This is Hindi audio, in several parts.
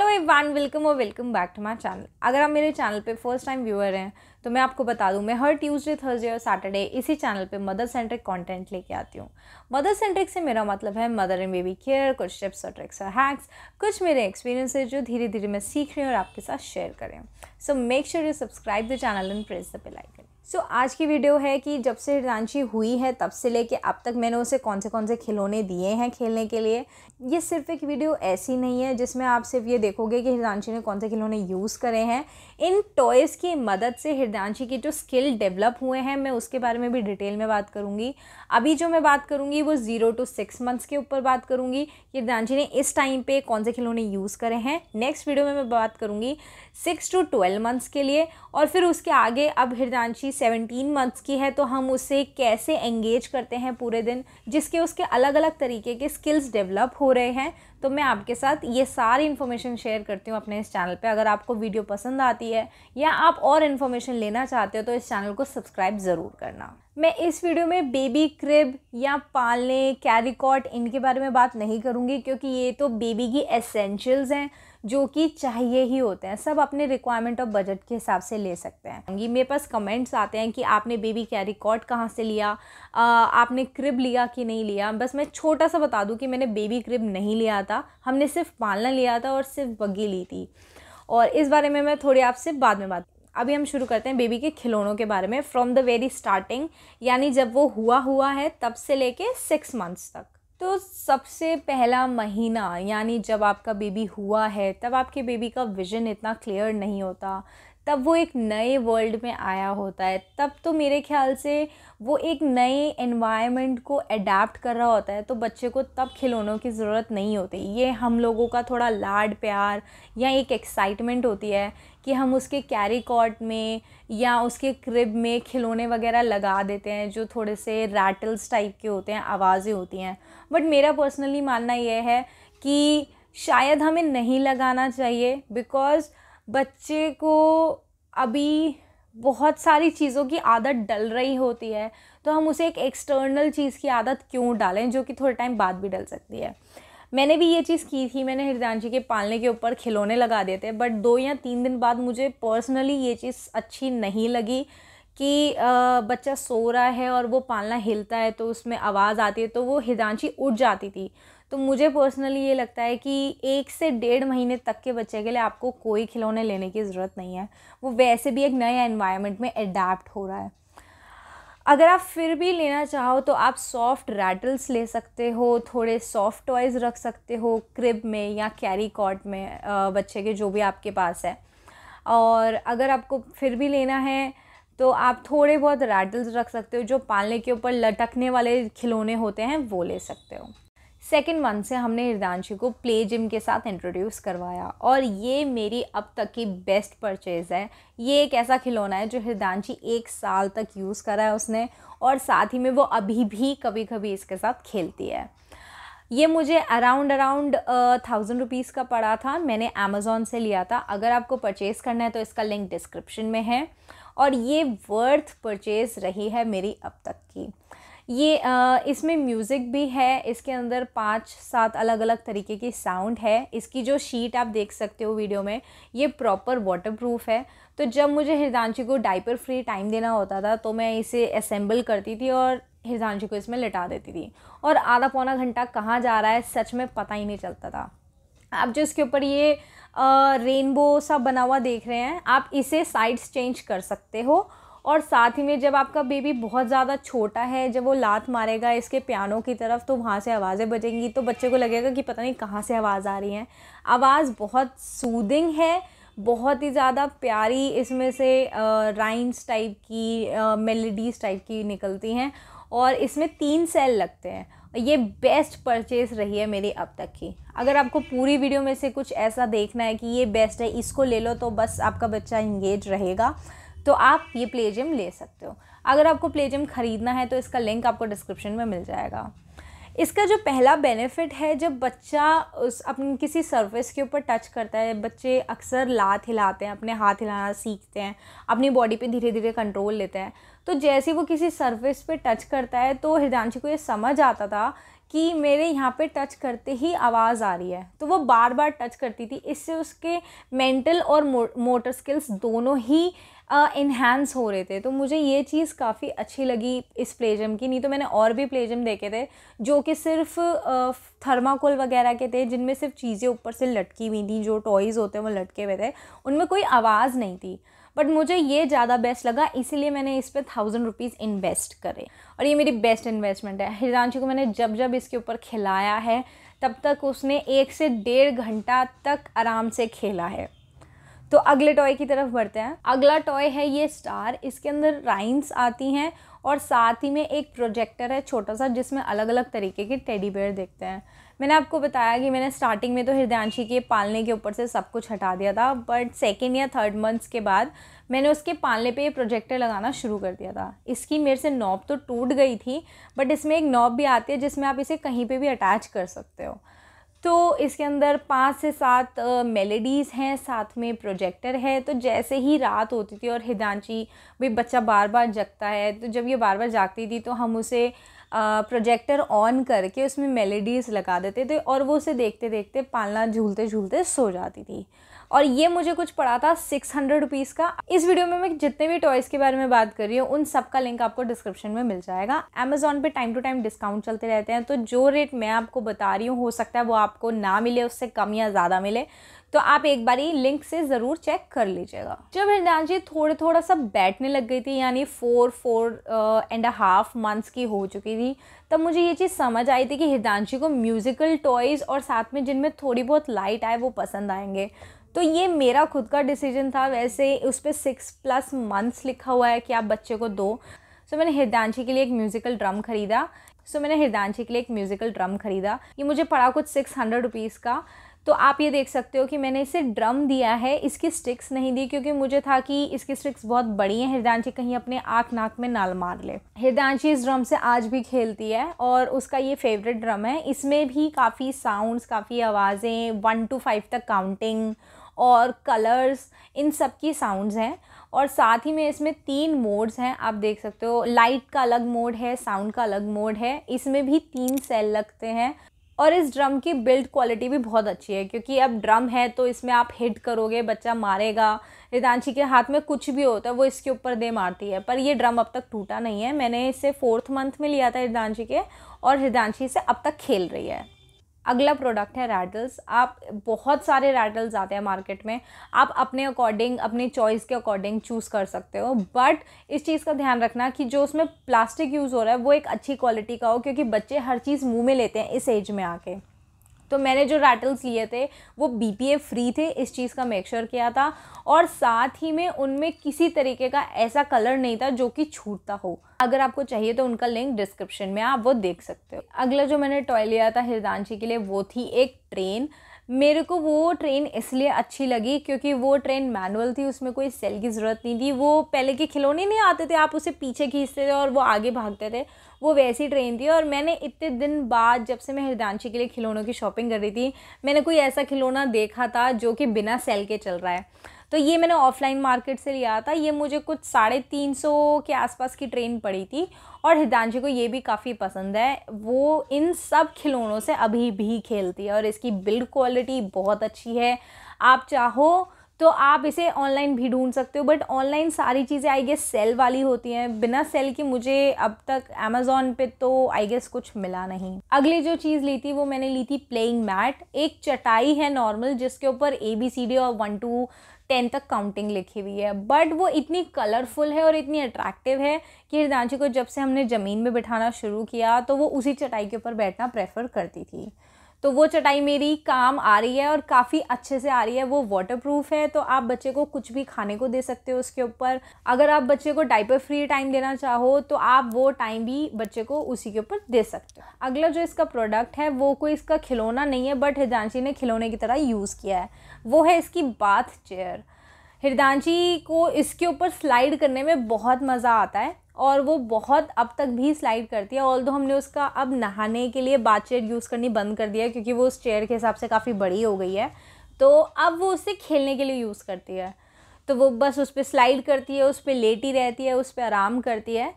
हेलो वन वेलकम और welcome back to my channel अगर आप मेरे चैनल पे फर्स्ट टाइम व्यूअर हैं तो मैं आपको बता दूं मैं हर ट्यूसडे थर्सडे और सैटरडे इसी चैनल पे मदर सेंट्रिक कंटेंट लेके आती हूँ मदर सेंट्रिक से मेरा मतलब है मदर एंड बेबी केयर कुछ टिप्स और ट्रिक्स और हैक्स कुछ मेरे एक्सपीरियंसेस जो धीरे धीरे मैं सीख रही हूँ और आपके साथ शेयर करें so make sure you subscribe the channel and press the bell icon icon so so, आज की वीडियो है कि जब से रांची हुई है तब से लेके अब तक मैंने उसे कौन से कौन से खिलौने दिए हैं खेलने के लिए ये सिर्फ एक वीडियो ऐसी नहीं है जिसमें आप सिर्फ ये देखोगे कि हृदानशी ने कौन से खिलौने यूज़ करे हैं इन टॉयज़ की मदद से हिरांशी की जो स्किल डेवलप हुए हैं मैं उसके बारे में भी डिटेल में बात करूँगी अभी जो मैं बात करूँगी वो ज़ीरो टू सिक्स मंथ्स के ऊपर बात करूँगी कि हिरांशी ने इस टाइम पर कौन से खिलौने यूज़ करे हैं नेक्स्ट वीडियो में मैं बात करूँगी सिक्स टू ट्वेल्व मंथ्स के लिए और फिर उसके आगे अब हिरांशी सेवनटीन मंथ्स की है तो हम उसे कैसे एंगेज करते हैं पूरे दिन जिसके उसके अलग अलग तरीके के स्किल्स डेवलप हो रहे हैं तो मैं आपके साथ ये सारी इन्फॉर्मेशन शेयर करती हूँ अपने इस चैनल पे अगर आपको वीडियो पसंद आती है या आप और इन्फॉर्मेशन लेना चाहते हो तो इस चैनल को सब्सक्राइब ज़रूर करना मैं इस वीडियो में बेबी क्रिब या पालने कैरिकॉट इनके बारे में बात नहीं करूँगी क्योंकि ये तो बेबी की एसेंशियल्स हैं जो कि चाहिए ही होते हैं सब अपने रिक्वायरमेंट और बजट के हिसाब से ले सकते हैं ये मेरे पास कमेंट्स आते हैं कि आपने बेबी क्या रिकॉर्ड कहाँ से लिया आ, आपने क्रिब लिया कि नहीं लिया बस मैं छोटा सा बता दूँ कि मैंने बेबी क्रिब नहीं लिया था हमने सिर्फ पालना लिया था और सिर्फ बग्गी ली थी और इस बारे में मैं थोड़ी आपसे बाद में बात अभी हम शुरू करते हैं बेबी के खिलौनों के बारे में फ्रॉम द वेरी स्टार्टिंग यानी जब वो हुआ हुआ है तब से लेके सिक्स मंथ्स तक तो सबसे पहला महीना यानी जब आपका बेबी हुआ है तब आपके बेबी का विज़न इतना क्लियर नहीं होता तब वो एक नए वर्ल्ड में आया होता है तब तो मेरे ख्याल से वो एक नए एनवायरनमेंट को अडाप्ट कर रहा होता है तो बच्चे को तब खिलौनों की ज़रूरत नहीं होती ये हम लोगों का थोड़ा लाड प्यार या एक एक्साइटमेंट होती है कि हम उसके कैरी कॉट में या उसके क्रिब में खिलौने वगैरह लगा देते हैं जो थोड़े से रैटल्स टाइप के होते हैं आवाज़ें होती हैं बट मेरा पर्सनली मानना यह है कि शायद हमें नहीं लगाना चाहिए बिकॉज़ बच्चे को अभी बहुत सारी चीज़ों की आदत डल रही होती है तो हम उसे एक एक्सटर्नल चीज़ की आदत क्यों डालें जो कि थोड़े टाइम बाद भी डल सकती है मैंने भी ये चीज़ की थी मैंने हृदयांशी के पालने के ऊपर खिलौने लगा देते बट दो या तीन दिन बाद मुझे पर्सनली ये चीज़ अच्छी नहीं लगी कि बच्चा सो रहा है और वो पालना हिलता है तो उसमें आवाज़ आती है तो वो हृदयांशी उठ जाती थी तो मुझे पर्सनली ये लगता है कि एक से डेढ़ महीने तक के बच्चे के लिए आपको कोई खिलौने लेने की ज़रूरत नहीं है वो वैसे भी एक नए एनवायरनमेंट में अडाप्ट हो रहा है अगर आप फिर भी लेना चाहो तो आप सॉफ्ट रैटल्स ले सकते हो थोड़े सॉफ्ट टॉयज़ रख सकते हो क्रिब में या कैरी कॉट में बच्चे के जो भी आपके पास है और अगर आपको फिर भी लेना है तो आप थोड़े बहुत रैटल्स रख सकते हो जो पालने के ऊपर लटकने वाले खिलौने होते हैं वो ले सकते हो सेकेंड मंथ से हमने हिरदानशी को प्ले जिम के साथ इंट्रोड्यूस करवाया और ये मेरी अब तक की बेस्ट परचेज़ है ये एक ऐसा खिलौना है जो हिरदानशी एक साल तक यूज़ करा है उसने और साथ ही में वो अभी भी कभी कभी इसके साथ खेलती है ये मुझे अराउंड अराउंड थाउजेंड रुपीज़ का पड़ा था मैंने अमेज़ोन से लिया था अगर आपको परचेज़ करना है तो इसका लिंक डिस्क्रिप्शन में है और ये वर्थ परचेज़ रही है मेरी अब तक की ये इसमें म्यूज़िक भी है इसके अंदर पाँच सात अलग अलग तरीके की साउंड है इसकी जो शीट आप देख सकते हो वीडियो में ये प्रॉपर वाटरप्रूफ है तो जब मुझे हिरदांशी को डाइपर फ्री टाइम देना होता था तो मैं इसे असेंबल करती थी और हिरदांशी को इसमें लिटा देती थी और आधा पौना घंटा कहाँ जा रहा है सच में पता ही नहीं चलता था आप जो इसके ऊपर ये रेनबो सा बना हुआ देख रहे हैं आप इसे साइड्स चेंज कर सकते हो और साथ ही में जब आपका बेबी बहुत ज़्यादा छोटा है जब वो लात मारेगा इसके पियानो की तरफ तो वहाँ से आवाज़ें बजेंगी तो बच्चे को लगेगा कि पता नहीं कहाँ से आवाज़ आ रही है आवाज़ बहुत सूदिंग है बहुत ही ज़्यादा प्यारी इसमें से राइन्स टाइप की मेलेडीज़ टाइप की निकलती हैं और इसमें तीन सेल लगते हैं ये बेस्ट परचेज़ रही है मेरी अब तक की अगर आपको पूरी वीडियो में से कुछ ऐसा देखना है कि ये बेस्ट है इसको ले लो तो बस आपका बच्चा इंगेज रहेगा तो आप ये प्लेजियम ले सकते हो अगर आपको प्लेजियम ख़रीदना है तो इसका लिंक आपको डिस्क्रिप्शन में मिल जाएगा इसका जो पहला बेनिफिट है जब बच्चा उस अपनी किसी सरफेस के ऊपर टच करता है बच्चे अक्सर लात हिलाते हैं अपने हाथ हिलाना सीखते हैं अपनी बॉडी पे धीरे धीरे कंट्रोल लेते हैं तो जैसे वो किसी सरफेस पे टच करता है तो हिदांशी को ये समझ आता था कि मेरे यहाँ पे टच करते ही आवाज़ आ रही है तो वो बार बार टच करती थी इससे उसके मेंटल और मो, मोटर स्किल्स दोनों ही इन्हेंस uh, हो रहे थे तो मुझे ये चीज़ काफ़ी अच्छी लगी इस प्लेजम की नहीं तो मैंने और भी प्लेजम देखे थे जो कि सिर्फ uh, थर्माकोल वगैरह के थे जिनमें सिर्फ चीज़ें ऊपर से लटकी हुई थी जो टॉयज़ होते हैं वो लटके हुए थे उनमें कोई आवाज़ नहीं थी बट मुझे ये ज़्यादा बेस्ट लगा इसीलिए मैंने इस पर थाउजेंड रुपीज़ इन्वेस्ट करे और ये मेरी बेस्ट इन्वेस्टमेंट है हिरांशी को मैंने जब जब इसके ऊपर खिलाया है तब तक उसने एक से डेढ़ घंटा तक आराम से खेला है तो अगले टॉय की तरफ बढ़ते हैं अगला टॉय है ये स्टार इसके अंदर राइन्स आती हैं और साथ ही में एक प्रोजेक्टर है छोटा सा जिसमें अलग अलग तरीके के टेडी बेयर देखते हैं मैंने आपको बताया कि मैंने स्टार्टिंग में तो हृदयांशी के पालने के ऊपर से सब कुछ हटा दिया था बट सेकेंड या थर्ड मंथ्स के बाद मैंने उसके पालने पे प्रोजेक्टर लगाना शुरू कर दिया था इसकी मेरे से नॉब तो टूट गई थी बट इसमें एक नॉब भी आती है जिसमें आप इसे कहीं पर भी अटैच कर सकते हो तो इसके अंदर पाँच से सात मेलेडीज़ हैं साथ में प्रोजेक्टर है तो जैसे ही रात होती थी और हिदांची भी बच्चा बार बार जगता है तो जब ये बार बार जागती थी तो हम उसे प्रोजेक्टर ऑन करके उसमें मेलेडीज़ लगा देते थे और वो उसे देखते देखते पालना झूलते झूलते सो जाती थी और ये मुझे कुछ पड़ा था सिक्स हंड्रेड रुपीज़ का इस वीडियो में मैं जितने भी टॉयज़ के बारे में बात कर रही हूँ उन सब का लिंक आपको डिस्क्रिप्शन में मिल जाएगा अमेजोन पर टाइम टू टाइम डिस्काउंट चलते रहते हैं तो जो रेट मैं आपको बता रही हूँ हो सकता है वो आपको ना मिले उससे कम या ज़्यादा मिले तो आप एक बार ही लिंक से ज़रूर चेक कर लीजिएगा जब हरदान जी थोड़ा थोड़ा सा बैठने लग गई थी यानी four four and a half months की हो चुकी थी तब मुझे ये चीज़ समझ आई थी कि हिदांशी को म्यूज़िकल टॉयज़ और साथ में जिनमें थोड़ी बहुत लाइट आए वो पसंद आएंगे तो ये मेरा खुद का डिसीजन था वैसे उस पर सिक्स प्लस मंथ्स लिखा हुआ है कि आप बच्चे को दो सो मैंने हिरदांशी के लिए एक म्यूज़िकल ड्रम ख़रीदा सो मैंने हिरदांशी के लिए एक म्यूज़िकल ड्रम ख़रीदा ये मुझे पड़ा कुछ सिक्स हंड्रेड रुपीज़ का तो आप ये देख सकते हो कि मैंने इसे ड्रम दिया है इसकी स्टिक्स नहीं दी क्योंकि मुझे था कि इसकी स्टिक्स बहुत बड़ी हैं हृदयांशी कहीं अपने आँख नाक में नाल मार ले हृदयांशी इस ड्रम से आज भी खेलती है और उसका ये फेवरेट ड्रम है इसमें भी काफ़ी साउंड्स काफ़ी आवाज़ें वन टू फाइव तक काउंटिंग और कलर्स इन सब की साउंड्स हैं और साथ ही में इसमें तीन मोड्स हैं आप देख सकते हो लाइट का अलग मोड है साउंड का अलग मोड है इसमें भी तीन सेल लगते हैं और इस ड्रम की बिल्ड क्वालिटी भी बहुत अच्छी है क्योंकि अब ड्रम है तो इसमें आप हिट करोगे बच्चा मारेगा रिदांशी के हाथ में कुछ भी होता है वो इसके ऊपर दे मारती है पर ये ड्रम अब तक टूटा नहीं है मैंने इसे फोर्थ मंथ में लिया था रिदांशी के और रिदांशी से अब तक खेल रही है अगला प्रोडक्ट है रैटल्स आप बहुत सारे रैटल्स आते हैं मार्केट में आप अपने अकॉर्डिंग अपने चॉइस के अकॉर्डिंग चूज़ कर सकते हो बट इस चीज़ का ध्यान रखना कि जो उसमें प्लास्टिक यूज़ हो रहा है वो एक अच्छी क्वालिटी का हो क्योंकि बच्चे हर चीज़ मुँह में लेते हैं इस एज में आके तो मैंने जो रैटल्स लिए थे वो बी फ्री थे इस चीज़ का मेक श्योर किया था और साथ ही में उनमें किसी तरीके का ऐसा कलर नहीं था जो कि छूटता हो अगर आपको चाहिए तो उनका लिंक डिस्क्रिप्शन में आप वो देख सकते हो अगला जो मैंने टॉय लिया था हिरदानशी के लिए वो थी एक ट्रेन मेरे को वो ट्रेन इसलिए अच्छी लगी क्योंकि वो ट्रेन मैनुअल थी उसमें कोई सेल की ज़रूरत नहीं थी वो पहले के खिलौने नहीं आते थे आप उसे पीछे खींचते थे और वो आगे भागते थे वो वैसी ट्रेन थी और मैंने इतने दिन बाद जब से मैं हृदांशी के लिए खिलौनों की शॉपिंग कर रही थी मैंने कोई ऐसा खिलौना देखा था जो कि बिना सेल के चल रहा है तो ये मैंने ऑफलाइन मार्केट से लिया था ये मुझे कुछ साढ़े तीन सौ के आसपास की ट्रेन पड़ी थी और हिदांशी को ये भी काफ़ी पसंद है वो इन सब खिलौनों से अभी भी खेलती है और इसकी बिल्ड क्वालिटी बहुत अच्छी है आप चाहो तो आप इसे ऑनलाइन भी ढूंढ सकते हो बट ऑनलाइन सारी चीज़ें आई गेस सेल वाली होती हैं बिना सेल की मुझे अब तक अमेज़ोन पे तो आई गेस कुछ मिला नहीं अगली जो चीज़ ली थी वो मैंने ली थी प्लेइंग मैट एक चटाई है नॉर्मल जिसके ऊपर ए बी सी डी और वन टू टेन तक काउंटिंग लिखी हुई है बट वो इतनी कलरफुल है और इतनी अट्रैक्टिव है कि हिरदांची को जब से हमने ज़मीन में बिठाना शुरू किया तो वो उसी चटाई के ऊपर बैठना प्रेफर करती थी तो वो चटाई मेरी काम आ रही है और काफ़ी अच्छे से आ रही है वो वाटरप्रूफ है तो आप बच्चे को कुछ भी खाने को दे सकते हो उसके ऊपर अगर आप बच्चे को डाइपर फ्री टाइम देना चाहो तो आप वो टाइम भी बच्चे को उसी के ऊपर दे सकते हो अगला जो इसका प्रोडक्ट है वो कोई इसका खिलौना नहीं है बट हिदांशी ने खिलौने की तरह यूज़ किया है वो है इसकी बाथ चेयर हिरदांची को इसके ऊपर स्लाइड करने में बहुत मज़ा आता है और वो बहुत अब तक भी स्लाइड करती है ऑल हमने उसका अब नहाने के लिए चेयर यूज़ करनी बंद कर दिया है क्योंकि वो उस चेयर के हिसाब से काफ़ी बड़ी हो गई है तो अब वो उससे खेलने के लिए यूज़ करती है तो वो बस उस पर स्लाइड करती है उस पर लेटी रहती है उस पर आराम करती है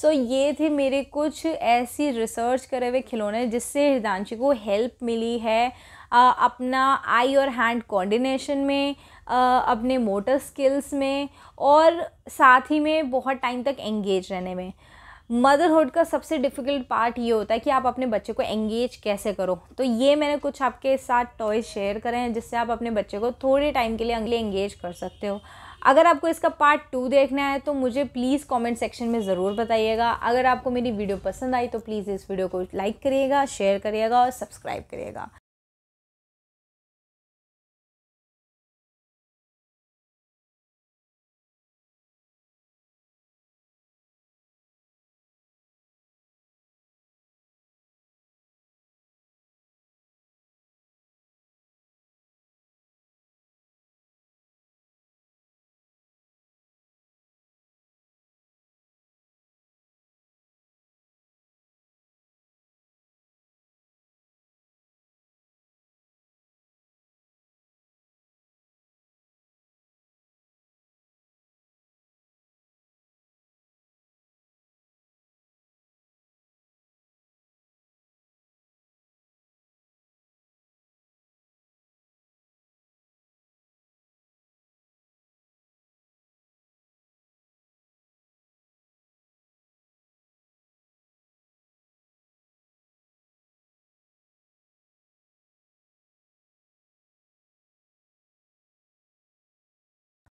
सो so, ये थे मेरे कुछ ऐसी रिसर्च करे हुए खिलौने जिससे हृदांशी को हेल्प मिली है आ, अपना आई और हैंड कोऑर्डिनेशन में अपने मोटर स्किल्स में और साथ ही में बहुत टाइम तक एंगेज रहने में मदरहुड का सबसे डिफ़िकल्ट पार्ट ये होता है कि आप अपने बच्चे को एंगेज कैसे करो तो ये मैंने कुछ आपके साथ टॉयज शेयर करे हैं जिससे आप अपने बच्चे को थोड़े टाइम के लिए अगले एंगेज कर सकते हो अगर आपको इसका पार्ट टू देखना है तो मुझे प्लीज़ कमेंट सेक्शन में ज़रूर बताइएगा अगर आपको मेरी वीडियो पसंद आई तो प्लीज़ इस वीडियो को लाइक करिएगा शेयर करिएगा और सब्सक्राइब करिएगा